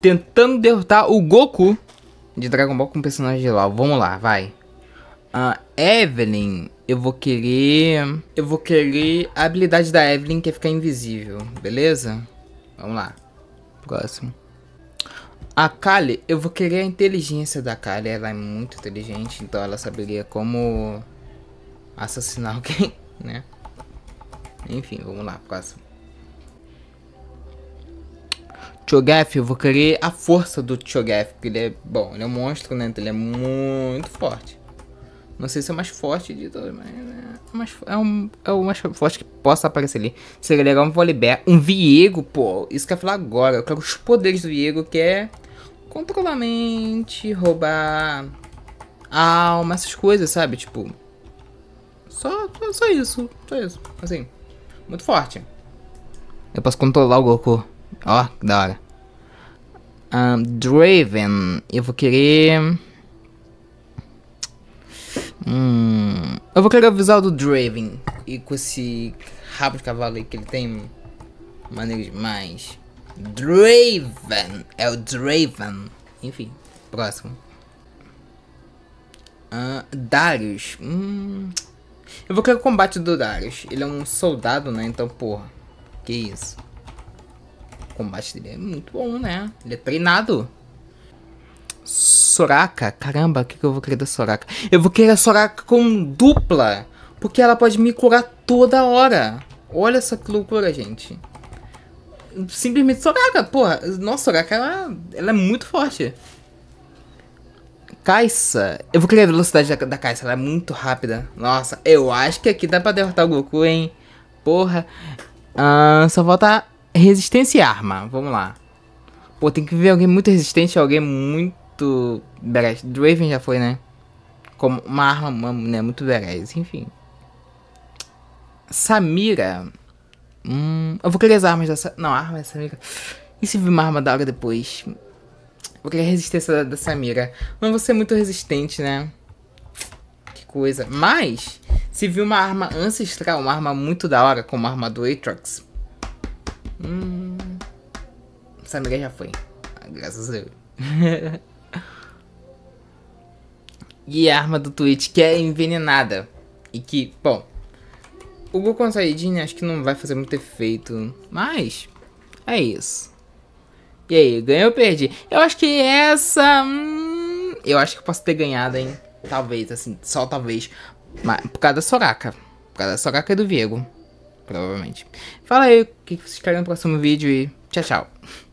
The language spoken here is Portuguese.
tentando derrotar o Goku de Dragon Ball com personagem de LoL. Vamos lá, vai. A ah, Evelyn, eu vou querer... Eu vou querer a habilidade da Evelyn que é ficar invisível, beleza? Vamos lá. Próximo. A Kali, eu vou querer a inteligência da Kali. Ela é muito inteligente, então ela saberia como assassinar alguém, né? Enfim, vamos lá, próximo. Cho'Gath, eu vou querer a força do Cho'Gath, porque ele é, bom, ele é um monstro, né? Então ele é muito forte. Não sei se é o mais forte de todos, mas é, mais, é, um, é o mais forte que possa aparecer ali. Seria legal um Volibear, um Viego, pô, isso que eu ia falar agora. Eu quero os poderes do Viego, que é controlar mente, roubar alma, essas coisas, sabe? Tipo, só, só isso, só isso, assim, muito forte. Eu posso controlar o Goku. Ó, que da hora. Um, Draven, eu vou querer... Hum, eu vou querer o visual do Draven. E com esse rabo de cavalo aí que ele tem. Maneiro demais. Draven. É o Draven. Enfim, próximo. Uh, Darius. Hum, eu vou querer o combate do Darius. Ele é um soldado, né? Então, porra. Que isso combate dele é muito bom, né? Ele é treinado. Soraka, caramba, o que, que eu vou querer da Soraka? Eu vou querer a Soraka com dupla, porque ela pode me curar toda hora. Olha só que loucura, gente. Simplesmente Soraka, porra. Nossa, Soraka, ela, ela é muito forte. Caixa. Eu vou querer a velocidade da, da ela é muito rápida. Nossa, eu acho que aqui dá pra derrotar o Goku, hein? Porra. Ah, só falta Resistência e arma, vamos lá. Pô, tem que ver alguém muito resistente alguém muito badass. Draven já foi, né? Como uma arma, né? Muito badass, enfim. Samira. Hum, eu vou querer as armas dessa... Não, a arma é Samira... E se vir uma arma da hora depois? Vou querer a resistência da, da Samira. Não vou ser muito resistente, né? Que coisa. Mas, se vir uma arma ancestral, uma arma muito da hora, como a arma do Aatrox, Hum. amiga já foi. Graças a Deus. e a arma do Twitch que é envenenada. E que, bom. O Goku com Saiyajin acho que não vai fazer muito efeito. Mas. É isso. E aí, ganhou ou perdi? Eu acho que essa. Hum, eu acho que eu posso ter ganhado, hein? Talvez, assim, só talvez. Mas por causa da Soraka. Por causa da Soraka e do Viego provavelmente. Fala aí o que vocês querem no próximo vídeo e tchau, tchau.